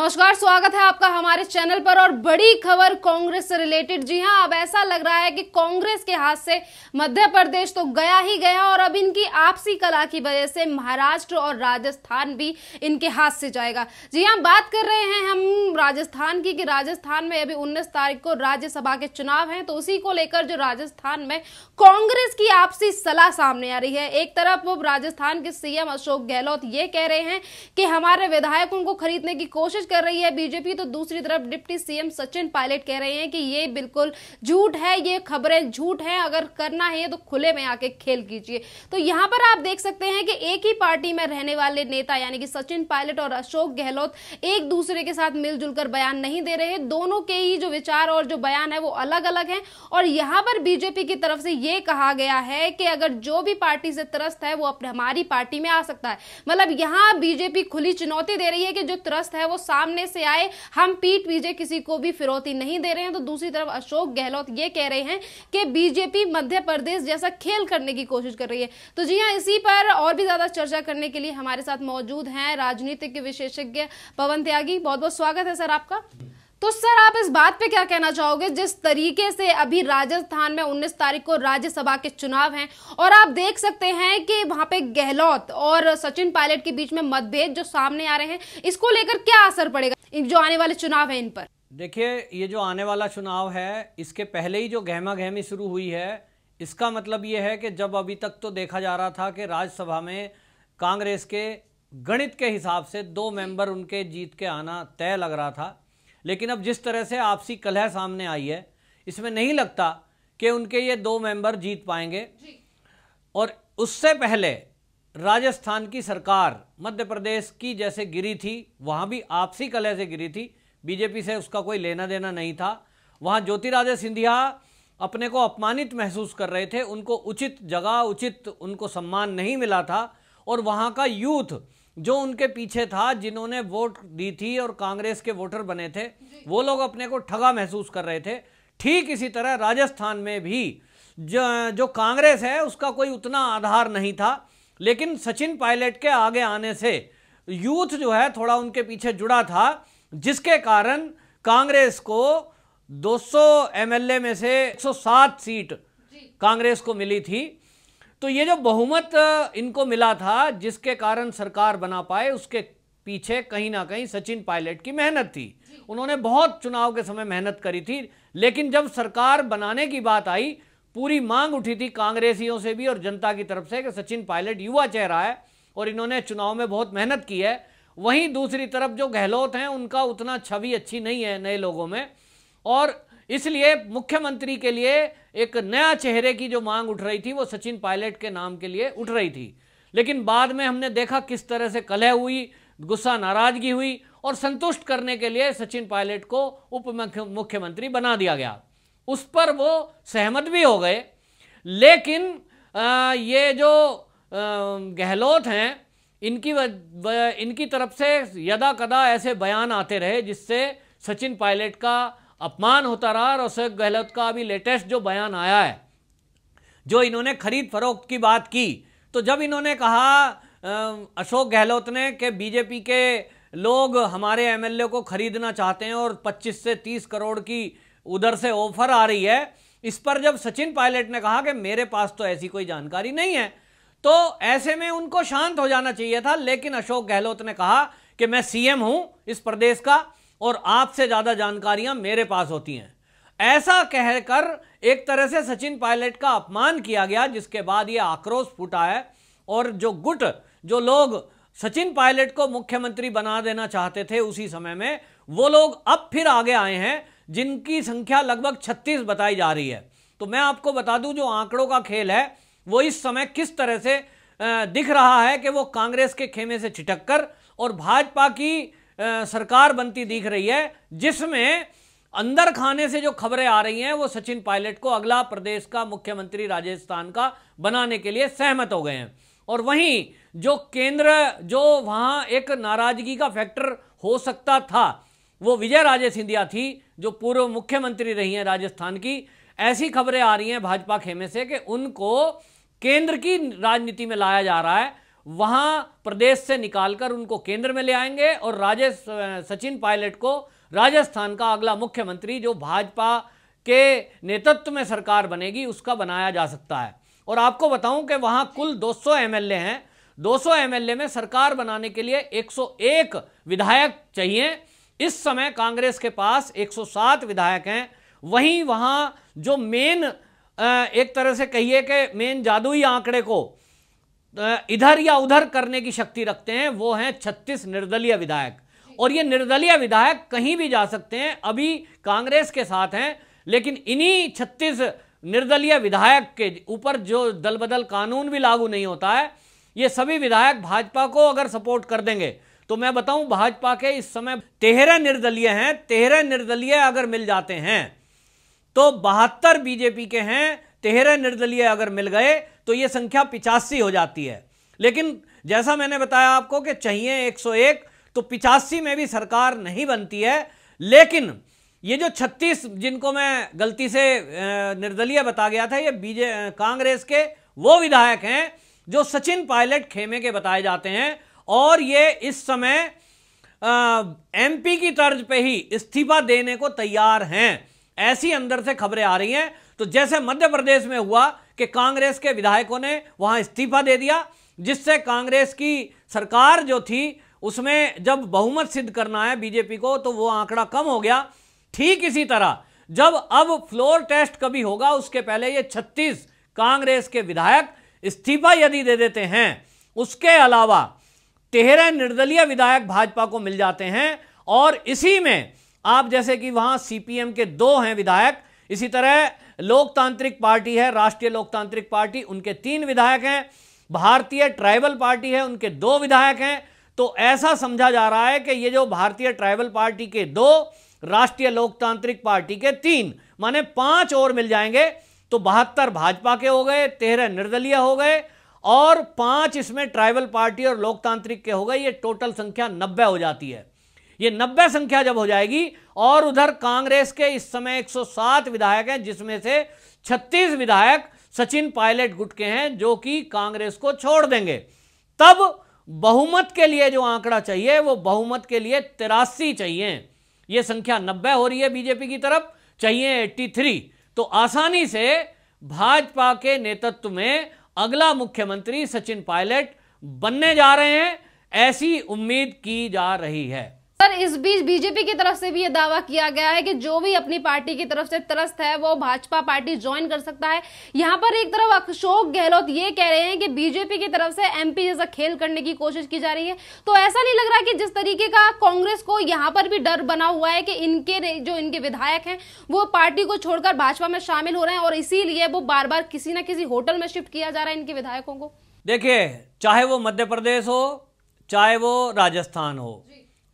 नमस्कार स्वागत है आपका हमारे चैनल पर और बड़ी खबर कांग्रेस से रिलेटेड जी हां अब ऐसा लग रहा है कि कांग्रेस के हाथ से मध्य प्रदेश तो गया ही गया और अब इनकी आपसी कला की वजह से महाराष्ट्र और राजस्थान भी इनके हाथ से जाएगा जी हां बात कर रहे हैं हम राजस्थान की कि राजस्थान में अभी उन्नीस तारीख को राज्यसभा के चुनाव है तो उसी को लेकर जो राजस्थान में कांग्रेस की आपसी सलाह सामने आ रही है एक तरफ राजस्थान के सीएम अशोक गहलोत ये कह रहे हैं कि हमारे विधायकों को खरीदने की कोशिश कर रही है बीजेपी तो दूसरी तरफ डिप्टी सीएम सचिन पायलट कह रहे हैं कि ये बिल्कुल झूठ है ये खबरें झूठ है अगर करना है तो खुले में आके खेल कीजिए तो यहां पर आप देख सकते हैं कि एक ही पार्टी में रहने वाले नेता यानी कि सचिन पायलट और अशोक गहलोत एक दूसरे के साथ मिलजुल कर बयान नहीं दे रहे दोनों के ही जो विचार और जो बयान है वो अलग अलग है और यहाँ पर बीजेपी की तरफ से ये कहा गया है कि अगर जो भी पार्टी से त्रस्त है वो अपने हमारी पार्टी में आ सकता है मतलब यहां बीजेपी खुली चुनौती दे रही है कि जो त्रस्त है वो सामने से आए हम पीट पीजे किसी को भी फिरौती नहीं दे रहे हैं तो दूसरी तरफ अशोक गहलोत ये कह रहे हैं कि बीजेपी मध्य प्रदेश जैसा खेल करने की कोशिश कर रही है तो जी हाँ इसी पर और भी ज्यादा चर्चा करने के लिए हमारे साथ मौजूद हैं राजनीतिक विशेषज्ञ पवन त्यागी बहुत बहुत स्वागत है सर आपका तो सर आप इस बात पे क्या कहना चाहोगे जिस तरीके से अभी राजस्थान में 19 तारीख को राज्यसभा के चुनाव हैं और आप देख सकते हैं कि वहां पे गहलोत और सचिन पायलट के बीच में मतभेद जो सामने आ रहे हैं इसको लेकर क्या असर पड़ेगा जो आने वाले चुनाव है इन पर देखिए ये जो आने वाला चुनाव है इसके पहले ही जो गहमा गहमी शुरू हुई है इसका मतलब ये है कि जब अभी तक तो देखा जा रहा था कि राज्यसभा में कांग्रेस के गणित के हिसाब से दो मेंबर उनके जीत के आना तय लग रहा था लेकिन अब जिस तरह से आपसी कलह सामने आई है इसमें नहीं लगता कि उनके ये दो मेंबर जीत पाएंगे और उससे पहले राजस्थान की सरकार मध्य प्रदेश की जैसे गिरी थी वहाँ भी आपसी कलह से गिरी थी बीजेपी से उसका कोई लेना देना नहीं था वहाँ ज्योतिरादित्य सिंधिया अपने को अपमानित महसूस कर रहे थे उनको उचित जगह उचित उनको सम्मान नहीं मिला था और वहाँ का यूथ जो उनके पीछे था जिन्होंने वोट दी थी और कांग्रेस के वोटर बने थे वो लोग अपने को ठगा महसूस कर रहे थे ठीक इसी तरह राजस्थान में भी जो, जो कांग्रेस है उसका कोई उतना आधार नहीं था लेकिन सचिन पायलट के आगे आने से यूथ जो है थोड़ा उनके पीछे जुड़ा था जिसके कारण कांग्रेस को 200 एमएलए में से 107 सीट कांग्रेस को मिली थी तो ये जो बहुमत इनको मिला था जिसके कारण सरकार बना पाए उसके पीछे कहीं ना कहीं सचिन पायलट की मेहनत थी उन्होंने बहुत चुनाव के समय मेहनत करी थी लेकिन जब सरकार बनाने की बात आई पूरी मांग उठी थी कांग्रेसियों से भी और जनता की तरफ से कि सचिन पायलट युवा चेहरा है और इन्होंने चुनाव में बहुत मेहनत की है वहीं दूसरी तरफ जो गहलोत हैं उनका उतना छवि अच्छी नहीं है नए लोगों में और इसलिए मुख्यमंत्री के लिए एक नया चेहरे की जो मांग उठ रही थी वो सचिन पायलट के नाम के लिए उठ रही थी लेकिन बाद में हमने देखा किस तरह से कलह हुई गुस्सा नाराजगी हुई और संतुष्ट करने के लिए सचिन पायलट को उप मुख्यमंत्री बना दिया गया उस पर वो सहमत भी हो गए लेकिन आ, ये जो गहलोत हैं इनकी इनकी तरफ से यदा कदा ऐसे बयान आते रहे जिससे सचिन पायलट का अपमान होता रहा और अशोक गहलोत का अभी लेटेस्ट जो बयान आया है जो इन्होंने खरीद फरोख्त की बात की तो जब इन्होंने कहा अशोक गहलोत ने कि बीजेपी के लोग हमारे एमएलए को खरीदना चाहते हैं और 25 से 30 करोड़ की उधर से ऑफर आ रही है इस पर जब सचिन पायलट ने कहा कि मेरे पास तो ऐसी कोई जानकारी नहीं है तो ऐसे में उनको शांत हो जाना चाहिए था लेकिन अशोक गहलोत ने कहा कि मैं सीएम हूं इस प्रदेश का और आपसे ज़्यादा जानकारियां मेरे पास होती हैं ऐसा कहकर एक तरह से सचिन पायलट का अपमान किया गया जिसके बाद यह आक्रोश फूटा है और जो गुट जो लोग सचिन पायलट को मुख्यमंत्री बना देना चाहते थे उसी समय में वो लोग अब फिर आगे आए हैं जिनकी संख्या लगभग 36 बताई जा रही है तो मैं आपको बता दूं जो आंकड़ों का खेल है वो इस समय किस तरह से दिख रहा है कि वो कांग्रेस के खेमे से छिटक कर और भाजपा की सरकार बनती दिख रही है जिसमें अंदर खाने से जो खबरें आ रही हैं वो सचिन पायलट को अगला प्रदेश का मुख्यमंत्री राजस्थान का बनाने के लिए सहमत हो गए हैं और वहीं जो केंद्र जो वहाँ एक नाराजगी का फैक्टर हो सकता था वो विजय राजे सिंधिया थी जो पूर्व मुख्यमंत्री रही हैं राजस्थान की ऐसी खबरें आ रही हैं भाजपा खेमे से कि उनको केंद्र की राजनीति में लाया जा रहा है वहां प्रदेश से निकालकर उनको केंद्र में ले आएंगे और राजेश सचिन पायलट को राजस्थान का अगला मुख्यमंत्री जो भाजपा के नेतृत्व में सरकार बनेगी उसका बनाया जा सकता है और आपको बताऊं कि वहां कुल 200 एमएलए हैं 200 एमएलए में सरकार बनाने के लिए 101 विधायक चाहिए इस समय कांग्रेस के पास 107 विधायक हैं वहीं वहां जो मेन एक तरह से कहिए कि मेन जादुई आंकड़े को इधर या उधर करने की शक्ति रखते हैं वो हैं छत्तीस निर्दलीय विधायक और ये निर्दलीय विधायक कहीं भी जा सकते हैं अभी कांग्रेस के साथ हैं लेकिन इन्हीं छत्तीस निर्दलीय विधायक के ऊपर जो दल बदल कानून भी लागू नहीं होता है ये सभी विधायक भाजपा को अगर सपोर्ट कर देंगे तो मैं बताऊं भाजपा के इस समय तेरह निर्दलीय हैं तेरह निर्दलीय अगर मिल जाते हैं तो बहत्तर बीजेपी के हैं तेरह निर्दलीय अगर मिल गए तो ये संख्या पिचासी हो जाती है लेकिन जैसा मैंने बताया आपको कि चाहिए 101 तो पिचासी में भी सरकार नहीं बनती है लेकिन ये जो 36 जिनको मैं गलती से निर्दलीय बता गया था ये बीजे कांग्रेस के वो विधायक हैं जो सचिन पायलट खेमे के बताए जाते हैं और ये इस समय एमपी की तर्ज पे ही इस्तीफा देने को तैयार हैं ऐसी अंदर से खबरें आ रही हैं तो जैसे मध्य प्रदेश में हुआ कि कांग्रेस के विधायकों ने वहाँ इस्तीफा दे दिया जिससे कांग्रेस की सरकार जो थी उसमें जब बहुमत सिद्ध करना है बीजेपी को तो वो आंकड़ा कम हो गया ठीक इसी तरह जब अब फ्लोर टेस्ट कभी होगा उसके पहले ये 36 कांग्रेस के विधायक इस्तीफा यदि दे देते हैं उसके अलावा तेरह निर्दलीय विधायक भाजपा को मिल जाते हैं और इसी में आप जैसे कि वहां सीपीएम के दो हैं विधायक इसी तरह लोकतांत्रिक पार्टी है राष्ट्रीय लोकतांत्रिक पार्टी उनके तीन विधायक हैं भारतीय ट्राइबल पार्टी है उनके दो विधायक हैं तो ऐसा समझा जा रहा है कि ये जो भारतीय ट्राइबल पार्टी के दो राष्ट्रीय लोकतांत्रिक पार्टी के तीन माने पांच और मिल जाएंगे तो बहत्तर भाजपा के हो गए तेरह निर्दलीय हो गए और पांच इसमें ट्राइबल पार्टी और लोकतांत्रिक के हो गए ये टोटल संख्या नब्बे हो जाती है ये नब्बे संख्या जब हो जाएगी और उधर कांग्रेस के इस समय 107 विधायक हैं जिसमें से 36 विधायक सचिन पायलट गुट के हैं जो कि कांग्रेस को छोड़ देंगे तब बहुमत के लिए जो आंकड़ा चाहिए वो बहुमत के लिए तिरासी चाहिए ये संख्या नब्बे हो रही है बीजेपी की तरफ चाहिए 83 तो आसानी से भाजपा के नेतृत्व में अगला मुख्यमंत्री सचिन पायलट बनने जा रहे हैं ऐसी उम्मीद की जा रही है पर इस बीच बीजेपी की तरफ से भी ये दावा किया गया है कि जो भी अपनी पार्टी की तरफ से त्रस्त है वो भाजपा पार्टी ज्वाइन कर सकता है यहां पर एक तरफ अशोक गहलोत ये कह रहे हैं कि बीजेपी की तरफ से एमपी जैसा खेल करने की कोशिश की जा रही है तो ऐसा नहीं लग रहा कि जिस तरीके का कांग्रेस को यहाँ पर भी डर बना हुआ है कि इनके जो इनके विधायक हैं वो पार्टी को छोड़कर भाजपा में शामिल हो रहे हैं और इसीलिए वो बार बार किसी ना किसी होटल में शिफ्ट किया जा रहा है इनके विधायकों को देखिए चाहे वो मध्य प्रदेश हो चाहे वो राजस्थान हो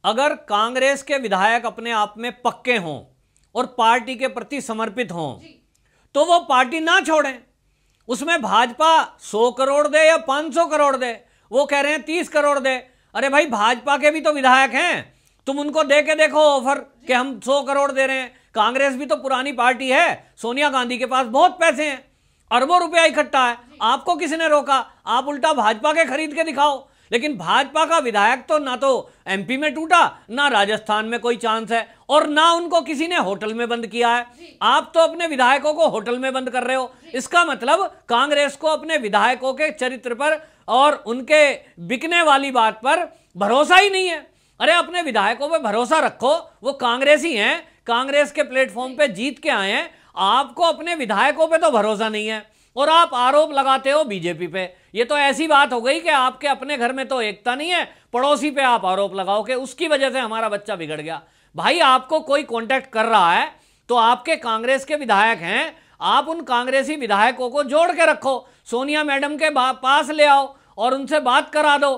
अगर कांग्रेस के विधायक अपने आप में पक्के हों और पार्टी के प्रति समर्पित हों तो वो पार्टी ना छोड़ें उसमें भाजपा 100 करोड़ दे या 500 करोड़ दे वो कह रहे हैं 30 करोड़ दे अरे भाई भाजपा के भी तो विधायक हैं तुम उनको दे के देखो ऑफर कि हम 100 करोड़ दे रहे हैं कांग्रेस भी तो पुरानी पार्टी है सोनिया गांधी के पास बहुत पैसे हैं अरबों रुपया इकट्ठा है आपको किसी ने रोका आप उल्टा भाजपा के खरीद के दिखाओ लेकिन भाजपा का विधायक तो ना तो एमपी में टूटा ना राजस्थान में कोई चांस है और ना उनको किसी ने होटल में बंद किया है आप तो अपने विधायकों को होटल में बंद कर रहे हो इसका मतलब कांग्रेस को अपने विधायकों के चरित्र पर और उनके बिकने वाली बात पर भरोसा ही नहीं है अरे अपने विधायकों पर भरोसा रखो वो कांग्रेस ही है कांग्रेस के प्लेटफॉर्म पर जीत के आए हैं आपको अपने विधायकों पर तो भरोसा नहीं है और आप आरोप लगाते हो बीजेपी पे ये तो ऐसी बात हो गई कि आपके अपने घर में तो एकता नहीं है पड़ोसी पे आप आरोप लगाओ कि उसकी वजह से हमारा बच्चा बिगड़ गया भाई आपको कोई कांटेक्ट कर रहा है तो आपके कांग्रेस के विधायक हैं आप उन कांग्रेसी विधायकों को जोड़ के रखो सोनिया मैडम के पास ले आओ और उनसे बात करा दो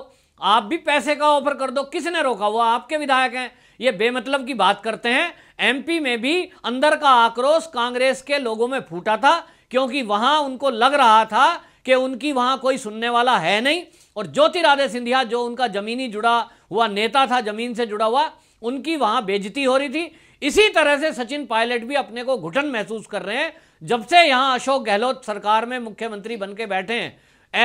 आप भी पैसे का ऑफर कर दो किसने रोका वो आपके विधायक हैं ये बेमतलब की बात करते हैं एमपी में भी अंदर का आक्रोश कांग्रेस के लोगों में फूटा था क्योंकि वहां उनको लग रहा था कि उनकी वहां कोई सुनने वाला है नहीं और ज्योतिरादे सिंधिया जो उनका जमीनी जुड़ा हुआ नेता था जमीन से जुड़ा हुआ उनकी वहां बेजती हो रही थी इसी तरह से सचिन पायलट भी अपने को घुटन महसूस कर रहे हैं जब से यहां अशोक गहलोत सरकार में मुख्यमंत्री बन के बैठे हैं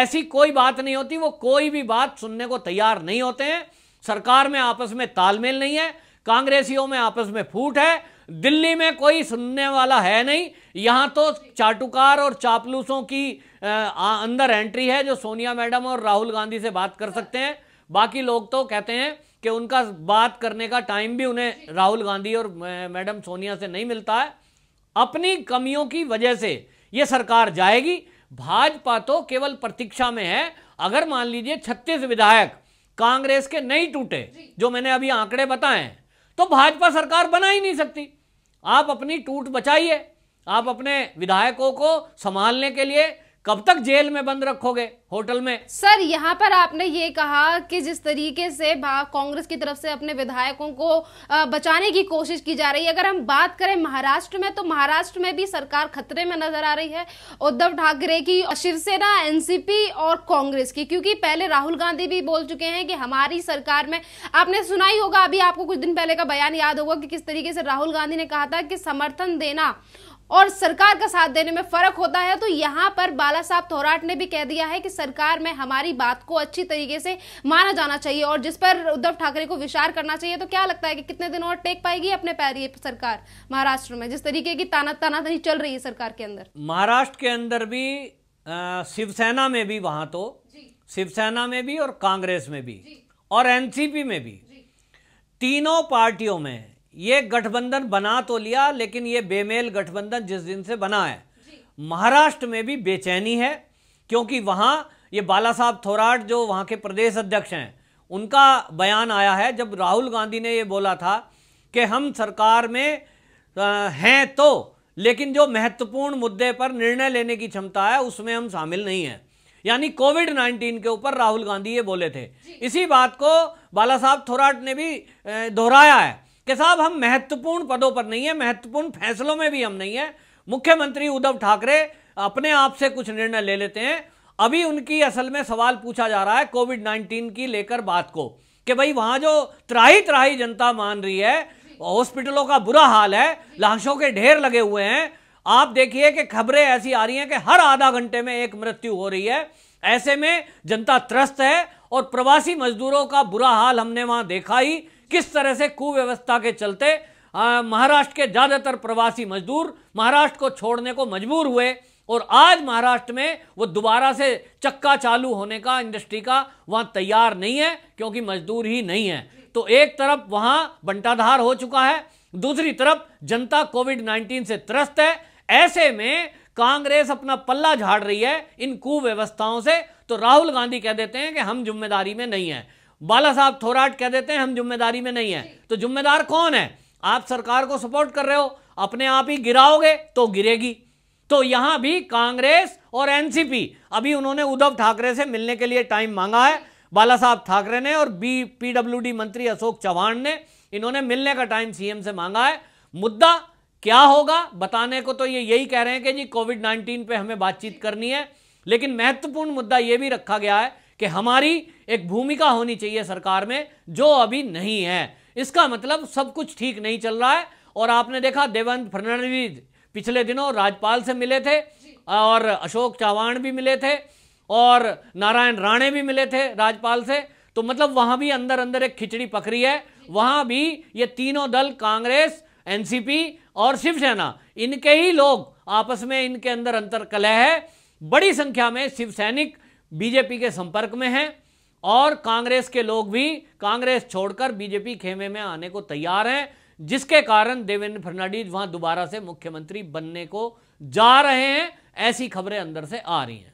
ऐसी कोई बात नहीं होती वो कोई भी बात सुनने को तैयार नहीं होते हैं सरकार में आपस में तालमेल नहीं है कांग्रेसियों में आपस में फूट है दिल्ली में कोई सुनने वाला है नहीं यहाँ तो चाटुकार और चापलूसों की आ, अंदर एंट्री है जो सोनिया मैडम और राहुल गांधी से बात कर सकते हैं बाकी लोग तो कहते हैं कि उनका बात करने का टाइम भी उन्हें राहुल गांधी और मैडम सोनिया से नहीं मिलता है अपनी कमियों की वजह से ये सरकार जाएगी भाजपा तो केवल प्रतीक्षा में है अगर मान लीजिए छत्तीस विधायक कांग्रेस के नहीं टूटे जो मैंने अभी आंकड़े बताए हैं तो भाजपा सरकार बना ही नहीं सकती आप अपनी टूट बचाइए आप अपने विधायकों को संभालने के लिए कब तक जेल में बंद रखोगे होटल में सर यहाँ पर आपने ये कहा कि जिस तरीके से कांग्रेस की तरफ से अपने विधायकों को बचाने की कोशिश की जा रही है अगर हम बात करें महाराष्ट्र में तो महाराष्ट्र में भी सरकार खतरे में नजर आ रही है उद्धव ठाकरे की शिवसेना एनसीपी और कांग्रेस की क्योंकि पहले राहुल गांधी भी बोल चुके हैं कि हमारी सरकार में आपने सुना ही होगा अभी आपको कुछ दिन पहले का बयान याद होगा कि किस तरीके से राहुल गांधी ने कहा था कि समर्थन देना और सरकार का साथ देने में फर्क होता है तो यहाँ पर बाला साहब थोराट ने भी कह दिया है कि सरकार में हमारी बात को अच्छी तरीके से माना जाना चाहिए और जिस पर उद्धव ठाकरे को विचार करना चाहिए तो क्या लगता है कि कितने दिन और टेक पाएगी अपने पैर ये सरकार महाराष्ट्र में जिस तरीके की ताना तानातनी चल रही है सरकार के अंदर महाराष्ट्र के अंदर भी शिवसेना में भी वहां तो शिवसेना में भी और कांग्रेस में भी और एनसीपी में भी तीनों पार्टियों में ये गठबंधन बना तो लिया लेकिन ये बेमेल गठबंधन जिस दिन से बना है महाराष्ट्र में भी बेचैनी है क्योंकि वहाँ ये बाला साहब थोराट जो वहाँ के प्रदेश अध्यक्ष हैं उनका बयान आया है जब राहुल गांधी ने ये बोला था कि हम सरकार में हैं तो लेकिन जो महत्वपूर्ण मुद्दे पर निर्णय लेने की क्षमता है उसमें हम शामिल नहीं हैं यानी कोविड नाइन्टीन के ऊपर राहुल गांधी ये बोले थे इसी बात को बाला साहब थोराट ने भी दोहराया है कि साहब हम महत्वपूर्ण पदों पर नहीं है महत्वपूर्ण फैसलों में भी हम नहीं है मुख्यमंत्री उद्धव ठाकरे अपने आप से कुछ निर्णय ले लेते हैं अभी उनकी असल में सवाल पूछा जा रहा है कोविड नाइन्टीन की लेकर बात को कि भाई वहां जो त्राही त्राही जनता मान रही है हॉस्पिटलों का बुरा हाल है लाशों के ढेर लगे हुए हैं आप देखिए कि खबरें ऐसी आ रही हैं कि हर आधा घंटे में एक मृत्यु हो रही है ऐसे में जनता त्रस्त है और प्रवासी मजदूरों का बुरा हाल हमने वहां देखा ही किस तरह से कुव्यवस्था के चलते महाराष्ट्र के ज़्यादातर प्रवासी मजदूर महाराष्ट्र को छोड़ने को मजबूर हुए और आज महाराष्ट्र में वो दोबारा से चक्का चालू होने का इंडस्ट्री का वहाँ तैयार नहीं है क्योंकि मजदूर ही नहीं है तो एक तरफ वहाँ बंटाधार हो चुका है दूसरी तरफ जनता कोविड 19 से त्रस्त है ऐसे में कांग्रेस अपना पल्ला झाड़ रही है इन कुव्यवस्थाओं से तो राहुल गांधी कह देते हैं कि हम जिम्मेदारी में नहीं है बाला साहब थोराट कह देते हैं हम जिम्मेदारी में नहीं है तो जिम्मेदार कौन है आप सरकार को सपोर्ट कर रहे हो अपने आप ही गिराओगे तो गिरेगी तो यहां भी कांग्रेस और एनसीपी अभी उन्होंने उद्धव ठाकरे से मिलने के लिए टाइम मांगा है बाला साहब ठाकरे ने और बी पीडब्ल्यू मंत्री अशोक चौहान ने इन्होंने मिलने का टाइम सीएम से मांगा है मुद्दा क्या होगा बताने को तो ये यही कह रहे हैं कि जी कोविड नाइन्टीन पे हमें बातचीत करनी है लेकिन महत्वपूर्ण मुद्दा यह भी रखा गया है कि हमारी एक भूमिका होनी चाहिए सरकार में जो अभी नहीं है इसका मतलब सब कुछ ठीक नहीं चल रहा है और आपने देखा देवेंद्र फडणवीस पिछले दिनों राज्यपाल से मिले थे और अशोक चौहान भी मिले थे और नारायण राणे भी मिले थे राज्यपाल से तो मतलब वहां भी अंदर अंदर एक खिचड़ी पकड़ी है वहां भी ये तीनों दल कांग्रेस एनसीपी और शिवसेना इनके ही लोग आपस में इनके अंदर अंतर कलह है बड़ी संख्या में शिवसैनिक बीजेपी के संपर्क में हैं और कांग्रेस के लोग भी कांग्रेस छोड़कर बीजेपी खेमे में आने को तैयार हैं जिसके कारण देवेंद्र फडणवीस वहां दोबारा से मुख्यमंत्री बनने को जा रहे हैं ऐसी खबरें अंदर से आ रही हैं